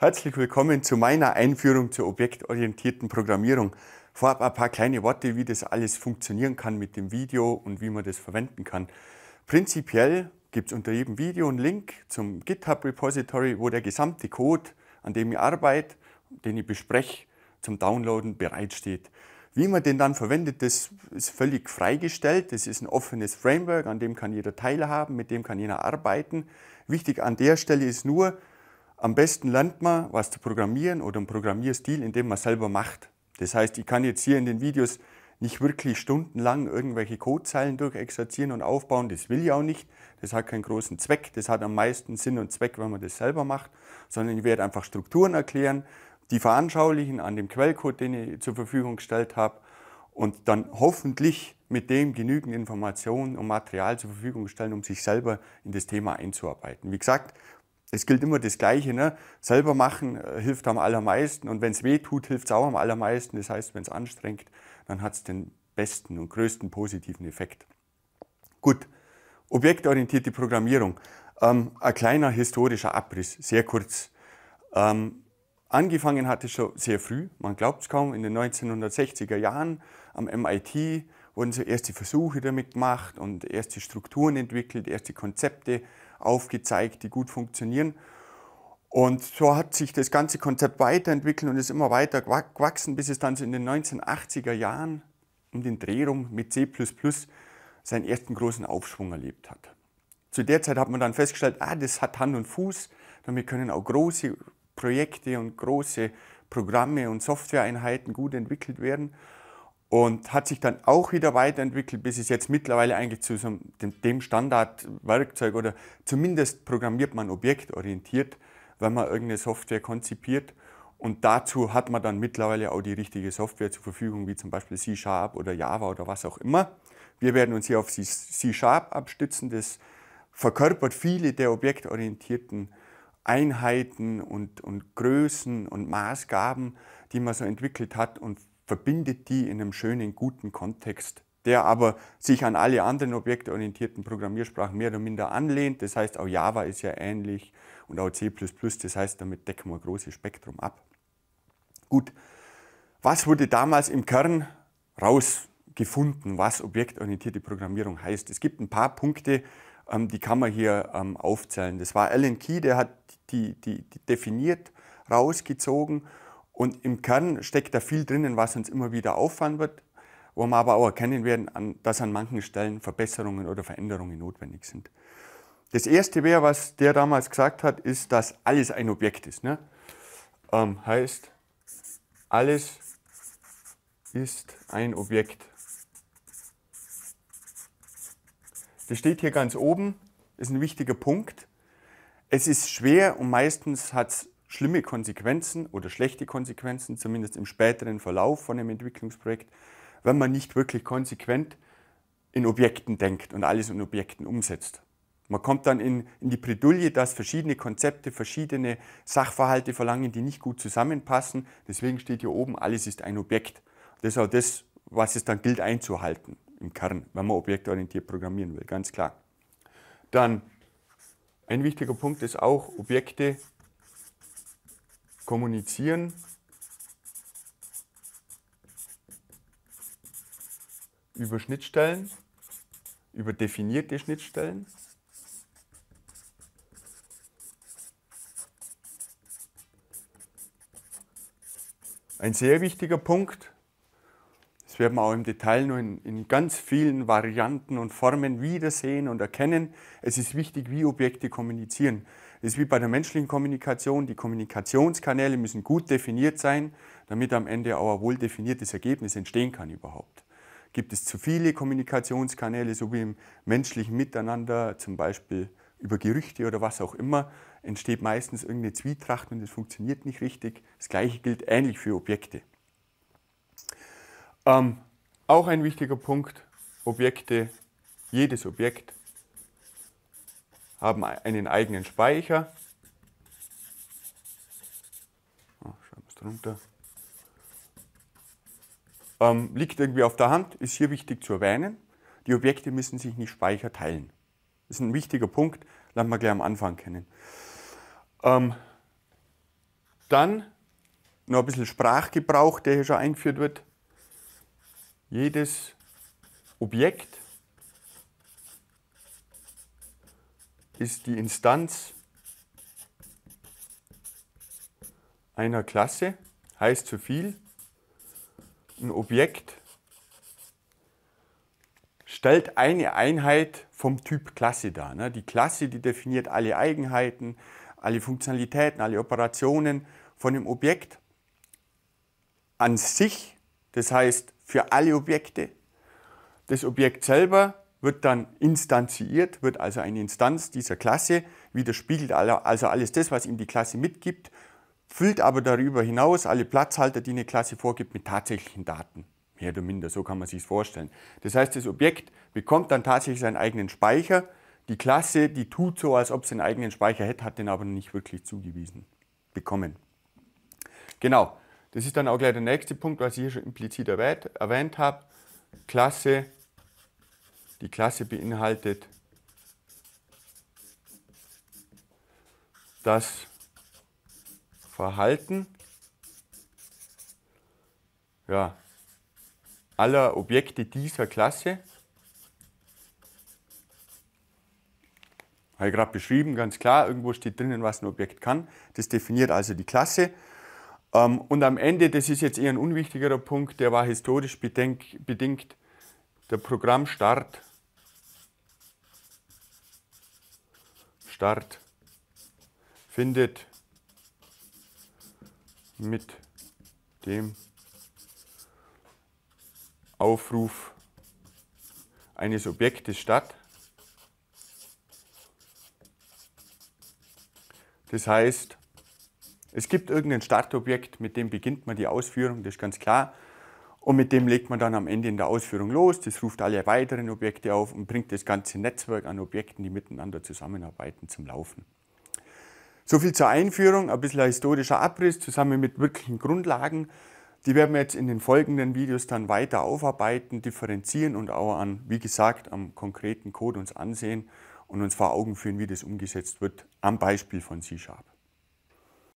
Herzlich willkommen zu meiner Einführung zur objektorientierten Programmierung. Vorab ein paar kleine Worte, wie das alles funktionieren kann mit dem Video und wie man das verwenden kann. Prinzipiell gibt es unter jedem Video einen Link zum GitHub-Repository, wo der gesamte Code, an dem ich arbeite, den ich bespreche, zum Downloaden bereitsteht. Wie man den dann verwendet, das ist völlig freigestellt. Das ist ein offenes Framework, an dem kann jeder Teile haben, mit dem kann jeder arbeiten. Wichtig an der Stelle ist nur, am besten lernt man, was zu programmieren oder einen Programmierstil, indem man selber macht. Das heißt, ich kann jetzt hier in den Videos nicht wirklich stundenlang irgendwelche Codezeilen durchexerzieren und aufbauen. Das will ich auch nicht. Das hat keinen großen Zweck. Das hat am meisten Sinn und Zweck, wenn man das selber macht. Sondern ich werde einfach Strukturen erklären, die veranschaulichen an dem Quellcode, den ich zur Verfügung gestellt habe. Und dann hoffentlich mit dem genügend Informationen und Material zur Verfügung stellen, um sich selber in das Thema einzuarbeiten. Wie gesagt, es gilt immer das Gleiche. Ne? Selber machen äh, hilft am allermeisten und wenn es weh tut, hilft es auch am allermeisten. Das heißt, wenn es anstrengt, dann hat es den besten und größten positiven Effekt. Gut, objektorientierte Programmierung. Ähm, ein kleiner historischer Abriss, sehr kurz. Ähm, angefangen hat es schon sehr früh, man glaubt es kaum, in den 1960er Jahren am MIT wurden so erste Versuche damit gemacht und erste Strukturen entwickelt, erste Konzepte aufgezeigt, die gut funktionieren. Und so hat sich das ganze Konzept weiterentwickelt und ist immer weiter gewachsen, bis es dann so in den 1980er Jahren um den Dreh rum mit C++ seinen ersten großen Aufschwung erlebt hat. Zu der Zeit hat man dann festgestellt, ah, das hat Hand und Fuß, damit können auch große Projekte und große Programme und Softwareeinheiten gut entwickelt werden und hat sich dann auch wieder weiterentwickelt, bis es jetzt mittlerweile eigentlich zu so dem, Standardwerkzeug oder zumindest programmiert man objektorientiert, wenn man irgendeine Software konzipiert. Und dazu hat man dann mittlerweile auch die richtige Software zur Verfügung, wie zum Beispiel C-Sharp oder Java oder was auch immer. Wir werden uns hier auf C-Sharp abstützen. Das verkörpert viele der objektorientierten Einheiten und, und Größen und Maßgaben, die man so entwickelt hat und verbindet die in einem schönen, guten Kontext, der aber sich an alle anderen objektorientierten Programmiersprachen mehr oder minder anlehnt. Das heißt, auch Java ist ja ähnlich und auch C++. Das heißt, damit decken wir ein großes Spektrum ab. Gut, was wurde damals im Kern rausgefunden, was objektorientierte Programmierung heißt? Es gibt ein paar Punkte, ähm, die kann man hier ähm, aufzählen. Das war Alan Key, der hat die, die, die definiert, rausgezogen und im Kern steckt da viel drinnen, was uns immer wieder auffallen wird, wo wir aber auch erkennen werden, dass an manchen Stellen Verbesserungen oder Veränderungen notwendig sind. Das erste wäre, was der damals gesagt hat, ist, dass alles ein Objekt ist. Ne? Ähm, heißt, alles ist ein Objekt. Das steht hier ganz oben, ist ein wichtiger Punkt. Es ist schwer und meistens hat es schlimme Konsequenzen oder schlechte Konsequenzen, zumindest im späteren Verlauf von einem Entwicklungsprojekt, wenn man nicht wirklich konsequent in Objekten denkt und alles in Objekten umsetzt. Man kommt dann in, in die Predulie, dass verschiedene Konzepte, verschiedene Sachverhalte verlangen, die nicht gut zusammenpassen. Deswegen steht hier oben, alles ist ein Objekt. Das ist auch das, was es dann gilt einzuhalten im Kern, wenn man objektorientiert programmieren will, ganz klar. Dann ein wichtiger Punkt ist auch, Objekte kommunizieren über Schnittstellen, über definierte Schnittstellen. Ein sehr wichtiger Punkt, das werden wir auch im Detail nur in, in ganz vielen Varianten und Formen wiedersehen und erkennen, es ist wichtig, wie Objekte kommunizieren. Das ist wie bei der menschlichen Kommunikation. Die Kommunikationskanäle müssen gut definiert sein, damit am Ende auch ein wohl definiertes Ergebnis entstehen kann überhaupt. Gibt es zu viele Kommunikationskanäle, so wie im menschlichen Miteinander, zum Beispiel über Gerüchte oder was auch immer, entsteht meistens irgendeine Zwietracht und es funktioniert nicht richtig. Das gleiche gilt ähnlich für Objekte. Ähm, auch ein wichtiger Punkt, Objekte, jedes Objekt haben e-, einen eigenen Speicher. Oh, drunter. Ähm, liegt irgendwie auf der Hand, ist hier wichtig zu erwähnen. Die Objekte müssen sich nicht Speicher teilen. Das ist ein wichtiger Punkt, lernen wir gleich am Anfang kennen. Ähm, dann noch ein bisschen Sprachgebrauch, der hier schon eingeführt wird. Jedes Objekt ist die Instanz einer Klasse, heißt so viel, ein Objekt stellt eine Einheit vom Typ Klasse dar. Ne? Die Klasse, die definiert alle Eigenheiten, alle Funktionalitäten, alle Operationen von dem Objekt an sich, das heißt für alle Objekte. Das Objekt selber wird dann instanziert, wird also eine Instanz dieser Klasse, widerspiegelt also alles das, was ihm die Klasse mitgibt, füllt aber darüber hinaus alle Platzhalter, die eine Klasse vorgibt, mit tatsächlichen Daten. Mehr oder minder, so kann man sich vorstellen. Das heißt, das Objekt bekommt dann tatsächlich seinen eigenen Speicher. Die Klasse, die tut so, als ob sie einen eigenen Speicher hätte, hat den aber nicht wirklich zugewiesen bekommen. Genau, das ist dann auch gleich der nächste Punkt, was ich hier schon implizit erwähnt habe. Klasse die Klasse beinhaltet das Verhalten ja, aller Objekte dieser Klasse. Habe ich gerade beschrieben, ganz klar, irgendwo steht drinnen, was ein Objekt kann. Das definiert also die Klasse. Ähm, und am Ende, das ist jetzt eher ein unwichtigerer Punkt, der war historisch bedingt der Programmstart Start findet mit dem Aufruf eines Objektes statt. Das heißt, es gibt irgendein Startobjekt, mit dem beginnt man die Ausführung, das ist ganz klar. Und mit dem legt man dann am Ende in der Ausführung los. Das ruft alle weiteren Objekte auf und bringt das ganze Netzwerk an Objekten, die miteinander zusammenarbeiten, zum Laufen. So viel zur Einführung, ein bisschen ein historischer Abriss zusammen mit wirklichen Grundlagen. Die werden wir jetzt in den folgenden Videos dann weiter aufarbeiten, differenzieren und auch an, wie gesagt, am konkreten Code uns ansehen und uns vor Augen führen, wie das umgesetzt wird am Beispiel von C-Sharp.